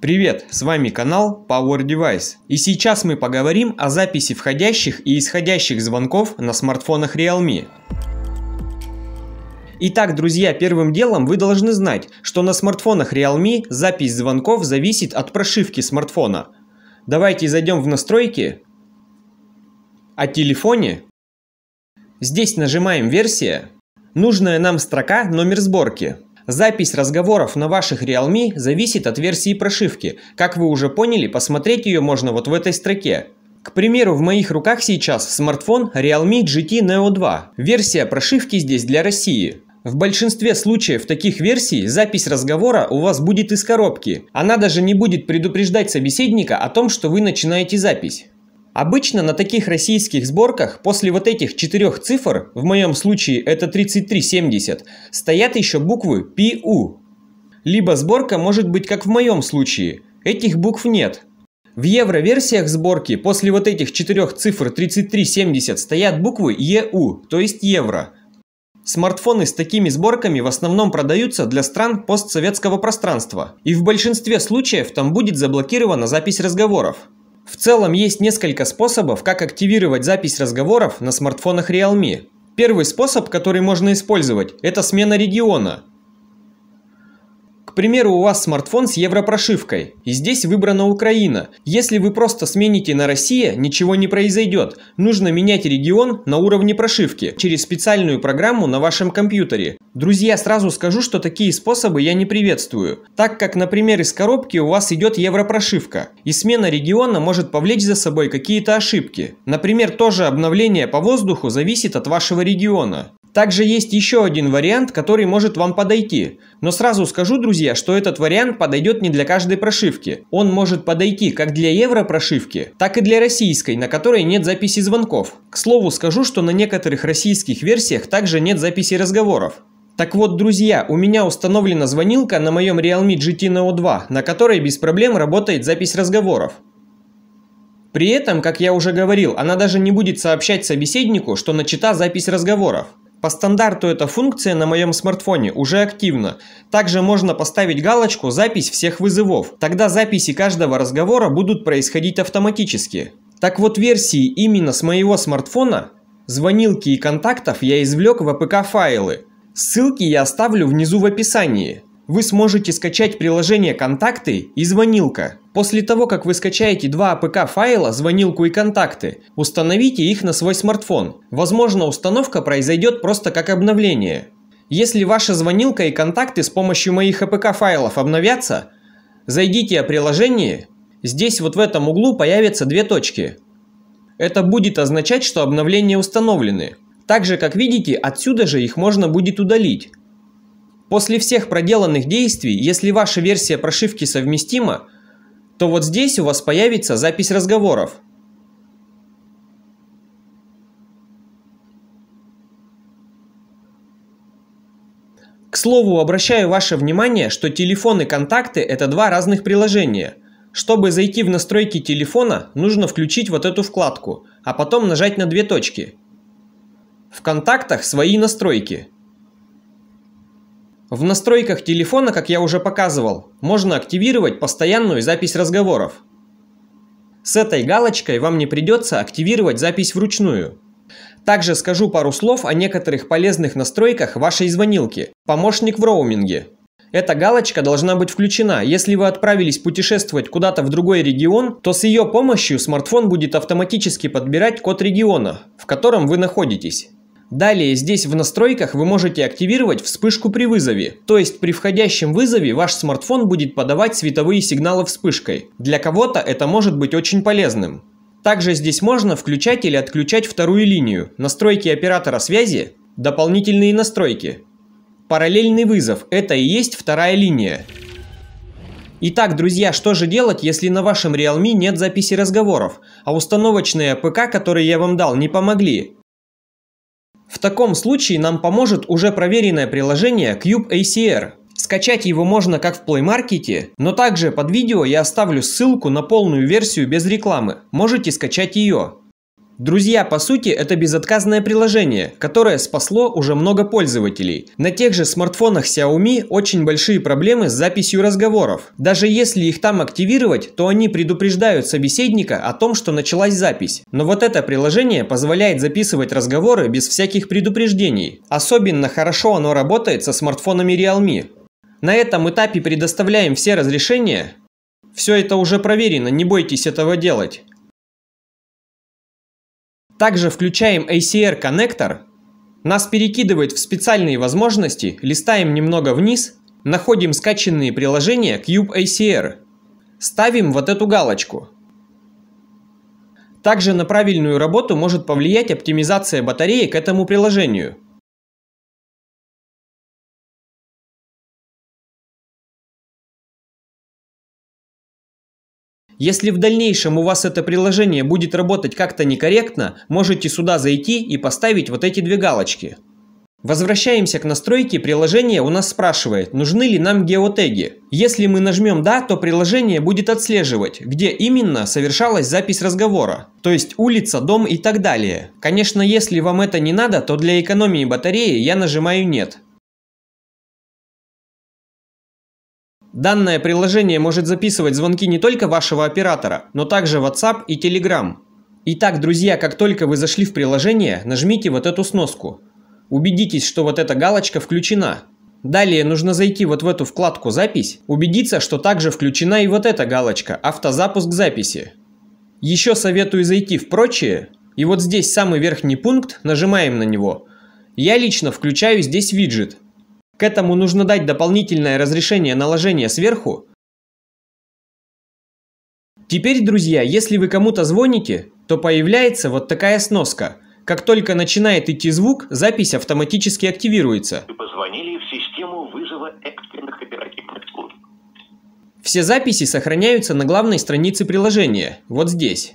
Привет, с вами канал Power Device. И сейчас мы поговорим о записи входящих и исходящих звонков на смартфонах Realme. Итак, друзья, первым делом вы должны знать, что на смартфонах Realme запись звонков зависит от прошивки смартфона. Давайте зайдем в настройки, о телефоне. Здесь нажимаем версия, нужная нам строка номер сборки. Запись разговоров на ваших Realme зависит от версии прошивки. Как вы уже поняли, посмотреть ее можно вот в этой строке. К примеру, в моих руках сейчас смартфон Realme GT Neo 2. Версия прошивки здесь для России. В большинстве случаев таких версий запись разговора у вас будет из коробки. Она даже не будет предупреждать собеседника о том, что вы начинаете запись. Обычно на таких российских сборках после вот этих четырех цифр, в моем случае это 3370, стоят еще буквы PU. Либо сборка может быть как в моем случае, этих букв нет. В евро-версиях сборки после вот этих четырех цифр 3370 стоят буквы EU, то есть евро. Смартфоны с такими сборками в основном продаются для стран постсоветского пространства, и в большинстве случаев там будет заблокирована запись разговоров. В целом есть несколько способов, как активировать запись разговоров на смартфонах Realme. Первый способ, который можно использовать, это смена региона примеру, у вас смартфон с европрошивкой, и здесь выбрана Украина. Если вы просто смените на Россия, ничего не произойдет. Нужно менять регион на уровне прошивки через специальную программу на вашем компьютере. Друзья, сразу скажу, что такие способы я не приветствую, так как, например, из коробки у вас идет европрошивка, и смена региона может повлечь за собой какие-то ошибки. Например, тоже обновление по воздуху зависит от вашего региона. Также есть еще один вариант, который может вам подойти. Но сразу скажу, друзья, что этот вариант подойдет не для каждой прошивки. Он может подойти как для евро-прошивки, так и для российской, на которой нет записи звонков. К слову скажу, что на некоторых российских версиях также нет записи разговоров. Так вот, друзья, у меня установлена звонилка на моем Realme GT Neo 2, на которой без проблем работает запись разговоров. При этом, как я уже говорил, она даже не будет сообщать собеседнику, что начата запись разговоров. По стандарту эта функция на моем смартфоне уже активна. Также можно поставить галочку «Запись всех вызовов». Тогда записи каждого разговора будут происходить автоматически. Так вот версии именно с моего смартфона, звонилки и контактов я извлек в АПК файлы. Ссылки я оставлю внизу в описании. Вы сможете скачать приложение «Контакты» и «Звонилка». После того, как вы скачаете два APK файла, звонилку и контакты, установите их на свой смартфон. Возможно, установка произойдет просто как обновление. Если ваша звонилка и контакты с помощью моих APK файлов обновятся, зайдите о приложении, здесь вот в этом углу появятся две точки. Это будет означать, что обновления установлены. Также, как видите, отсюда же их можно будет удалить. После всех проделанных действий, если ваша версия прошивки совместима, то вот здесь у вас появится запись разговоров. К слову, обращаю ваше внимание, что телефон и контакты – это два разных приложения. Чтобы зайти в настройки телефона, нужно включить вот эту вкладку, а потом нажать на две точки. В контактах свои настройки – в настройках телефона, как я уже показывал, можно активировать постоянную запись разговоров. С этой галочкой вам не придется активировать запись вручную. Также скажу пару слов о некоторых полезных настройках вашей звонилки «Помощник в роуминге». Эта галочка должна быть включена. Если вы отправились путешествовать куда-то в другой регион, то с ее помощью смартфон будет автоматически подбирать код региона, в котором вы находитесь. Далее здесь в настройках вы можете активировать вспышку при вызове, то есть при входящем вызове ваш смартфон будет подавать световые сигналы вспышкой. Для кого-то это может быть очень полезным. Также здесь можно включать или отключать вторую линию, настройки оператора связи, дополнительные настройки. Параллельный вызов – это и есть вторая линия. Итак, друзья, что же делать, если на вашем Realme нет записи разговоров, а установочные АПК, которые я вам дал, не помогли? В таком случае нам поможет уже проверенное приложение Cube ACR. Скачать его можно как в Play Market, но также под видео я оставлю ссылку на полную версию без рекламы. Можете скачать ее. Друзья, по сути, это безотказное приложение, которое спасло уже много пользователей. На тех же смартфонах Xiaomi очень большие проблемы с записью разговоров. Даже если их там активировать, то они предупреждают собеседника о том, что началась запись. Но вот это приложение позволяет записывать разговоры без всяких предупреждений. Особенно хорошо оно работает со смартфонами Realme. На этом этапе предоставляем все разрешения. Все это уже проверено, не бойтесь этого делать. Также включаем ACR-коннектор. Нас перекидывает в специальные возможности, листаем немного вниз, находим скачанные приложения Cube ACR. Ставим вот эту галочку. Также на правильную работу может повлиять оптимизация батареи к этому приложению – Если в дальнейшем у вас это приложение будет работать как-то некорректно, можете сюда зайти и поставить вот эти две галочки. Возвращаемся к настройке, приложение у нас спрашивает, нужны ли нам геотеги. Если мы нажмем «Да», то приложение будет отслеживать, где именно совершалась запись разговора, то есть улица, дом и так далее. Конечно, если вам это не надо, то для экономии батареи я нажимаю «Нет». Данное приложение может записывать звонки не только вашего оператора, но также WhatsApp и Telegram. Итак, друзья, как только вы зашли в приложение, нажмите вот эту сноску. Убедитесь, что вот эта галочка включена. Далее нужно зайти вот в эту вкладку «Запись», убедиться, что также включена и вот эта галочка «Автозапуск записи». Еще советую зайти в "Прочее" и вот здесь самый верхний пункт, нажимаем на него. Я лично включаю здесь виджет – к этому нужно дать дополнительное разрешение наложения сверху. Теперь, друзья, если вы кому-то звоните, то появляется вот такая сноска. Как только начинает идти звук, запись автоматически активируется. Вы позвонили в систему вызова экстренных оперативных служб. Все записи сохраняются на главной странице приложения, вот здесь.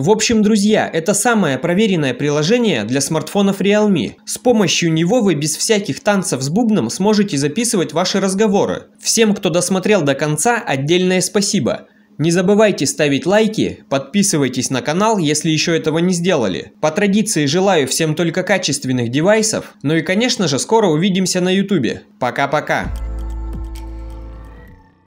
В общем, друзья, это самое проверенное приложение для смартфонов Realme. С помощью него вы без всяких танцев с бубном сможете записывать ваши разговоры. Всем, кто досмотрел до конца, отдельное спасибо. Не забывайте ставить лайки, подписывайтесь на канал, если еще этого не сделали. По традиции желаю всем только качественных девайсов, ну и конечно же скоро увидимся на ютубе. Пока-пока!